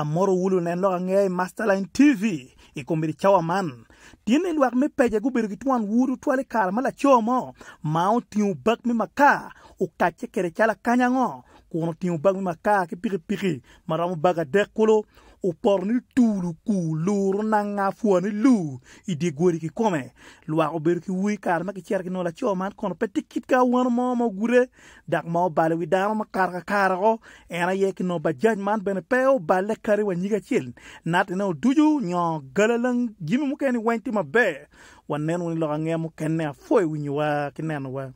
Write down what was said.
amor wulu nen lo ange masterline tv i kombiri chawa man tin ni luak mi peje gubiri gi tuan wuru twali kar mala chomo ma otiu bak mi maka ukache kere chala kanyango kono tĩu bag mima kaa kɩ pigpigi madam baga dɛk kolo o pɔr ne tuulu kuu looro naŋa fua ne luu i de gori ki kɔme luak o ki wii kaar ma ki cɛr ki nola man kɔn pɛ tikit ka wɛn mɔ ma gure dak ma o bale wi daano ma karka kaaragɔ ɛna ye ki nɔ ba jaj man bene pɛ o bale kari wa nyiga cel natene o duju nyɔ galalaŋ jimi mu kɛni wɛnti ma bɛɛ wa nɛn wuni lɔka ŋɛ mu kɛnɛ a foi wa ki nɛn wa